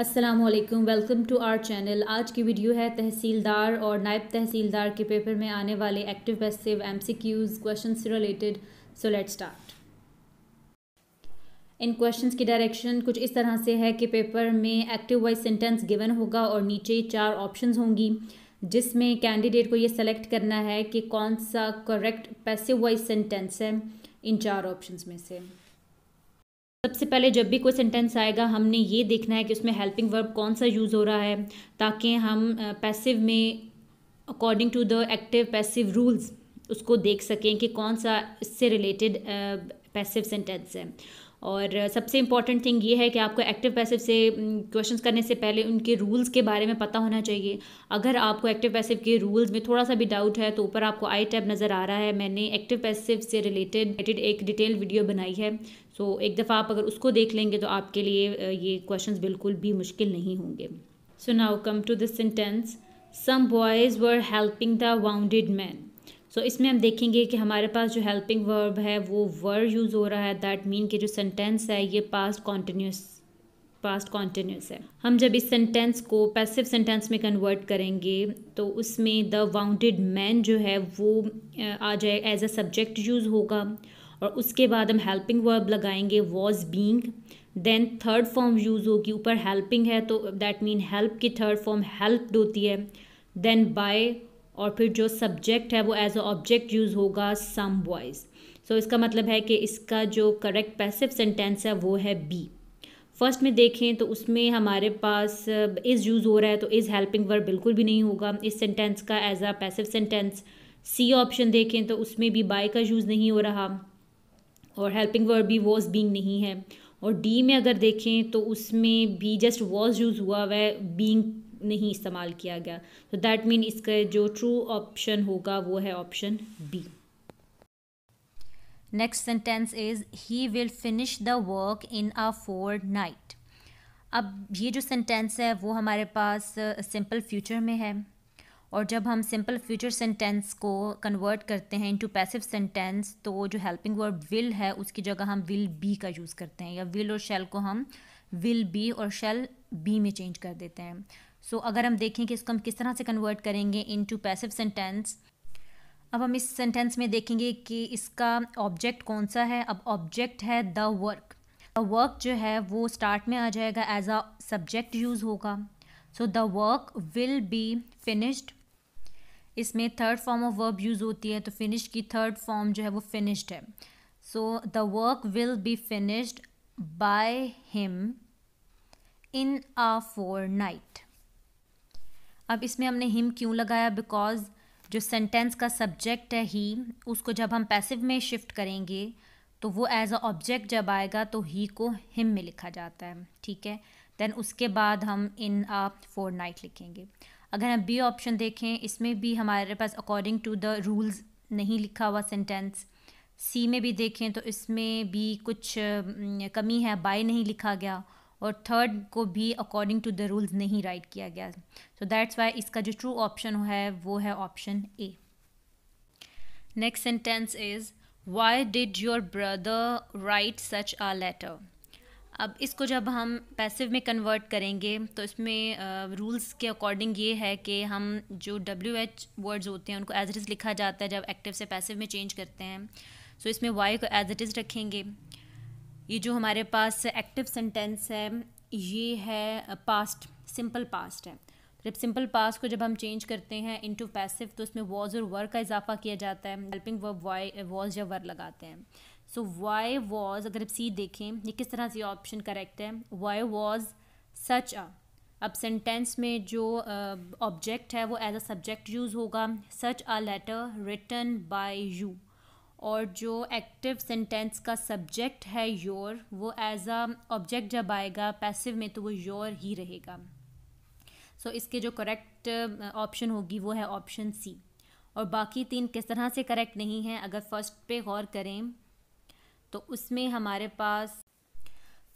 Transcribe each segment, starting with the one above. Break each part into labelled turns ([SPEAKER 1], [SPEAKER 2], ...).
[SPEAKER 1] Aslam welcome to our channel आज की video है तहसीलदार और नायब तहसीलदार के पेपर में आने वाले active passive M C Qs question से रिलेटेड सो लेट स्टार्ट इन क्वेश्चंस की डायरेक्शन कुछ इस तरह से है कि पेपर में एक्टिव वाइज सेंटेंस गिवन होगा और नीचे चार ऑप्शंस होंगी जिसमें कैंडिडेट को ये सेलेक्ट करना है कि कौन सा करेक्ट पैसिव वाइज सेंटेंस है इन चार ऑप्शन में से सबसे पहले जब भी कोई सेंटेंस आएगा हमने ये देखना है कि उसमें हेल्पिंग वर्ब कौन सा यूज़ हो रहा है ताकि हम पैसिव में according to the active passive rules उसको देख सकें कि कौन सा इससे रिलेटेड पैसिव सेंटेंस है और सबसे इम्पॉर्टेंट थिंग ये है कि आपको एक्टिव पैसिव से क्वेश्चन करने से पहले उनके रूल्स के बारे में पता होना चाहिए अगर आपको एक्टिव पैसिव के रूल्स में थोड़ा सा भी डाउट है तो ऊपर आपको आई टैब नज़र आ रहा है मैंने एक्टिव पैसिव से रिलेटेड रिलेटेड एक डिटेल वीडियो बनाई है सो तो एक दफ़ा आप अगर उसको देख लेंगे तो आपके लिए ये क्वेश्चंस बिल्कुल भी मुश्किल नहीं होंगे so now come to this sentence some boys were helping the wounded man so इसमें हम देखेंगे कि हमारे पास जो हेल्पिंग वर्ब है वो वर यूज़ हो रहा है दैट मीन कि जो सेंटेंस है ये पास्ट कॉन्टीन्यूस पास्ट कॉन्टीन्यूस है हम जब इस सेंटेंस को पैसिव सेंटेंस में कन्वर्ट करेंगे तो उसमें द वाउंडेड मैन जो है वो आ जाए एज अ सब्जेक्ट यूज़ होगा और उसके बाद हम हेल्पिंग वर्ब लगाएंगे was being then third form use होगी ऊपर हेल्पिंग है तो दैट मीन हेल्प की थर्ड फॉर्म हेल्प्ड होती है देन बाय और फिर जो सब्जेक्ट है वो एज अ ऑब्जेक्ट यूज़ होगा सम वॉइस सो इसका मतलब है कि इसका जो करेक्ट पैसिव सेंटेंस है वो है बी फर्स्ट में देखें तो उसमें हमारे पास इज़ uh, यूज़ हो रहा है तो इज़ हेल्पिंग वर्ब बिल्कुल भी नहीं होगा इस सेंटेंस का as a passive sentence C option देखें तो उसमें भी बाय का यूज़ नहीं हो रहा और हेल्पिंग वर्ब भी वॉज बींग नहीं है और डी में अगर देखें तो उसमें भी जस्ट वॉज यूज़ हुआ वह बींग नहीं इस्तेमाल किया गया तो दैट मीन इसका जो ट्रू ऑप्शन होगा वो है option B next sentence is he will finish the work in a fortnight अब ये जो सेंटेंस है वो हमारे पास सिंपल uh, फ्यूचर में है और जब हम सिंपल फ्यूचर सेंटेंस को कन्वर्ट करते हैं इनटू पैसिव सेंटेंस तो जो हेल्पिंग वर्ड विल है उसकी जगह हम विल बी का यूज़ करते हैं या विल और शेल को हम विल बी और शेल बी में चेंज कर देते हैं सो so, अगर हम देखें कि इसको हम किस तरह से कन्वर्ट करेंगे इनटू पैसिव सेंटेंस अब हम इस सेंटेंस में देखेंगे कि इसका ऑब्जेक्ट कौन सा है अब ऑब्जेक्ट है द वर्क द वर्क जो है वो स्टार्ट में आ जाएगा एज अ सब्जेक्ट यूज़ होगा so the work will be finished इसमें third form of verb use होती है तो फिनिश की थर्ड फॉर्म जो है वो फिनिश्ड है so the work will be finished by him in a fortnight अब इसमें हमने हिम क्यों लगाया बिकॉज जो सेंटेंस का सब्जेक्ट है ही उसको जब हम पैसिव में शिफ्ट करेंगे तो वो एज अ ऑब्जेक्ट जब आएगा तो ही को हिम में लिखा जाता है ठीक है देन उसके बाद हम इन आ फोर नाइट लिखेंगे अगर हम बी ऑप्शन देखें इसमें भी हमारे पास अकॉर्डिंग टू द रूल्स नहीं लिखा हुआ सेंटेंस सी में भी देखें तो इसमें भी कुछ कमी है बाय नहीं लिखा गया और थर्ड को भी अकॉर्डिंग टू द रूल्स नहीं राइट किया गया सो दैट्स वाई इसका जो ट्रू ऑप्शन है वो है option A next sentence is why did your brother write such a letter अब इसको जब हम पैसिव में कन्वर्ट करेंगे तो इसमें रूल्स के अकॉर्डिंग ये है कि हम जो डब्ल्यू एच वर्ड्स होते हैं उनको एज इट इज़ लिखा जाता है जब एक्टिव से पैसिव में चेंज करते हैं सो so, इसमें वाई को एज इट इज़ रखेंगे ये जो हमारे पास एक्टिव सेंटेंस है ये है पास्ट सिंपल पास्ट है जब सिंपल पास्ट को जब हम चेंज करते हैं इनटू पैसिव तो इसमें वॉज और वर का इजाफा किया जाता है हेल्पिंग वर्ब वाई वॉज या वर लगाते हैं सो वाई वॉज अगर आप सी देखें ये किस तरह से ऑप्शन करेक्ट है वाई वॉज सच अ अब सेंटेंस में जो ऑब्जेक्ट uh, है वो एज अ सब्जेक्ट यूज़ होगा such a letter written by you और जो एक्टिव सेंटेंस का सब्जेक्ट है योर वो एज अ ऑब्जेक्ट जब आएगा पैसिव में तो वो योर ही रहेगा सो so, इसके जो करेक्ट ऑप्शन होगी वो है ऑप्शन सी और बाकी तीन किस तरह से करेक्ट नहीं है अगर फर्स्ट पे गौर करें तो उसमें हमारे पास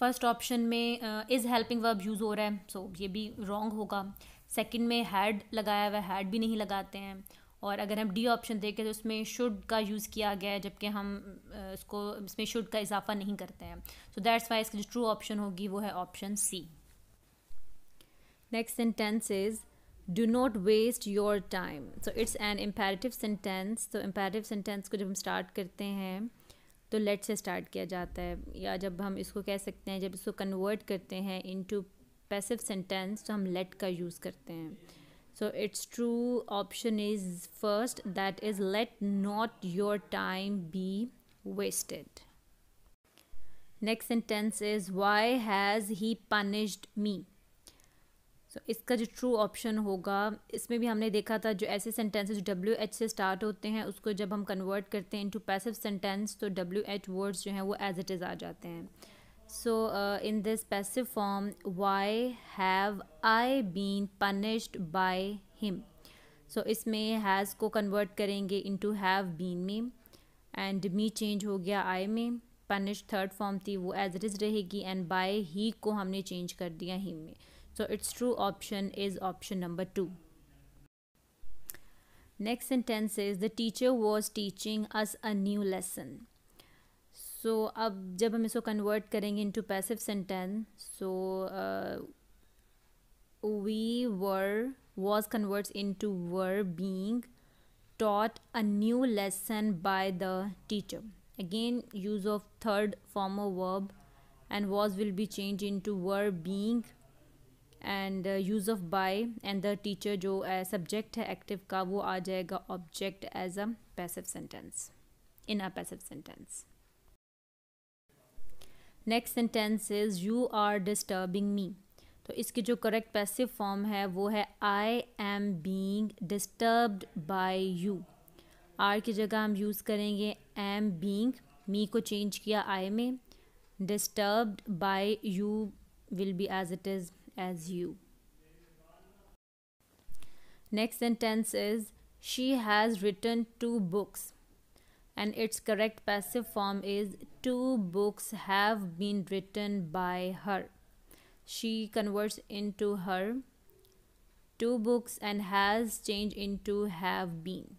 [SPEAKER 1] फर्स्ट ऑप्शन में इज़ हेल्पिंग वर्ब यूज़ हो रहा है सो so, ये भी रॉन्ग होगा सेकंड में हैड लगाया हुआ हैड भी नहीं लगाते हैं और अगर हम डी ऑप्शन देखें तो उसमें शुड का यूज़ किया गया है जबकि हम इसको इसमें शुड का इजाफा नहीं करते हैं सो दैट्स वाई इसकी जो ट्रू ऑप्शन होगी वो है option C next sentence is do not waste your time so it's an imperative sentence तो इम्पेरेटिव सेंटेंस को जब हम स्टार्ट करते हैं तो लेट से स्टार्ट किया जाता है या जब हम इसको कह सकते हैं जब इसको कन्वर्ट करते हैं टू पैसिव सेंटेंस तो हम लेट का यूज़ करते हैं so it's true option is first that is let not your time be wasted next sentence is why has he punished me so so, इसका जो ट्रू ऑप्शन होगा इसमें भी हमने देखा था जो ऐसे सेंटेंसेस जो डब्ल्यू एच से स्टार्ट होते हैं उसको जब हम कन्वर्ट करते हैं इनटू पैसिव सेंटेंस तो डब्ल्यू एच वर्ड्स जो हैं वो एज इट इज़ आ जाते हैं so in this passive form why have I been punished by him so इसमें हैज़ को कन्वर्ट करेंगे इनटू हैव बीन में एंड मी चेंज हो गया आई में पनिश थर्ड फॉर्म थी वो एज इट इज़ रहेगी एंड बाय ही को हमने चेंज कर दिया हिम में So its true option is option number 2. Next sentence is the teacher was teaching us a new lesson. so, अब जब हम इसको convert करेंगे into passive sentence, so uh, we were was converts into were being taught a new lesson by the teacher again use of third form of verb and was will be changed into were being and use of by and the teacher जो subject uh, है active का वो आ जाएगा object as a passive sentence in a passive sentence next sentence is you are disturbing me तो इसकी जो correct passive form है वो है I am being disturbed by you are की जगह हम यूज़ करेंगे एम बींग मी को चेंज किया आई में disturbed by you will be as it is as you. Next sentence is She has written two books. And its correct passive form is Two books have been written by her. She converts into her two books and has changed into have been.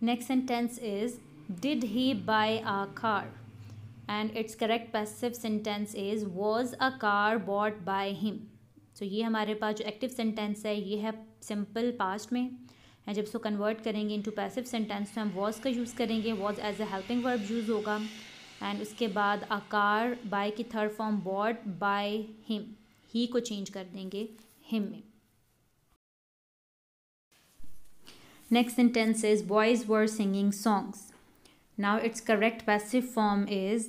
[SPEAKER 1] Next sentence is Did he buy a car? And it's correct passive sentence is was a car bought by him तो ये हमारे पास जो active sentence है ये है simple past में and जब इसको कन्वर्ट करेंगे इनटू पैसिव सेंटेंस तो हम वॉज का यूज़ करेंगे was as a helping verb use होगा एंड उसके बाद अ कार बाय की third form bought by him he को चेंज कर देंगे हिम में next sentence is boys were singing songs now its correct passive form is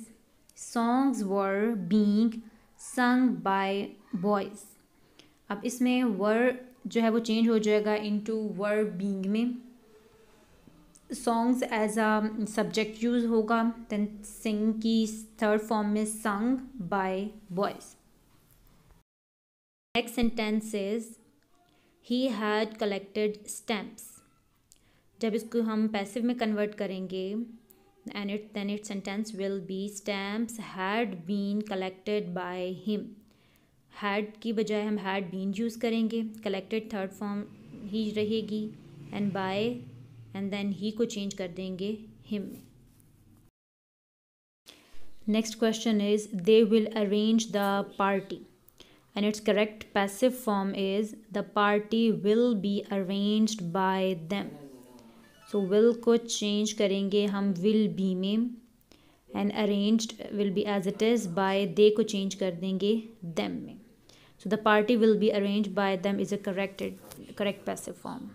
[SPEAKER 1] songs were being sung by boys अब इसमें वर जो है वो चेंज हो जाएगा इन टू वर बींग में songs as a subject use होगा देन सिंग की थर्ड फॉर्म में sung by boys next sentence is he had collected stamps जब इसको हम पैसिव में कन्वर्ट करेंगे and it, then its sentence will be stamps had been collected by him had की बजाय हम had been use करेंगे collected third form ही रहेगी and by and then he को change कर देंगे him next question is they will arrange the party and its correct passive form is the party will be arranged by them so will को change करेंगे हम will be में and arrange will be as it is by they को change कर देंगे them में so the party will be arrange by them is a corrected correct passive form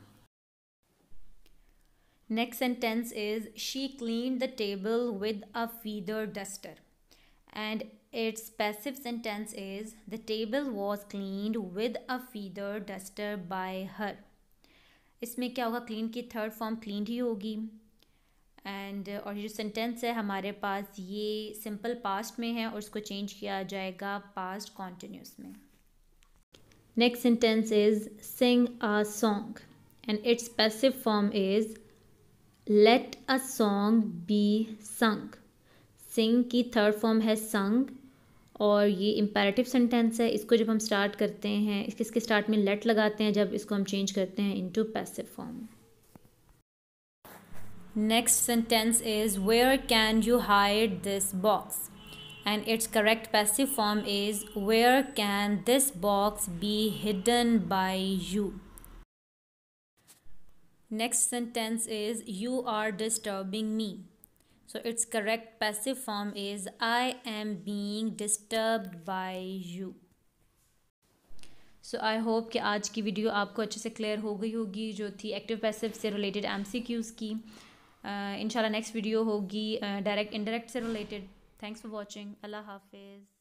[SPEAKER 1] next sentence is she clean the table with a feather duster and it's passive sentence is the table was clean with a feather duster by her इसमें क्या होगा clean की third form clean ही होगी and uh, और ये जो sentence है हमारे पास ये सिंपल पास्ट में है और उसको चेंज किया जाएगा पास्ट कॉन्टीन्यूस में next sentence is sing a song and it's passive form is let a song be sung sing की थर्ड फॉर्म है संग और ये इम्पेरेटिव सेंटेंस है इसको जब हम स्टार्ट करते हैं इसके स्टार्ट में लेट लगाते हैं जब इसको हम चेंज करते हैं into passive form next sentence is where can you hide this box and it's correct passive form is where can this box be hidden by you next sentence is you are disturbing me so its correct passive form is i am being disturbed by you so I hope कि आज की video आपको अच्छे से clear हो गई होगी जो थी एक्टिव पैसिव से रिलेटेड एम सी क्यूज़ की uh, इंशाल्लाह नेक्स्ट वीडियो होगी डायरेक्ट uh, इनडायरेक्ट से रिलेटेड थैंक्स फॉर वॉचिंग अल्लाह हाफिज़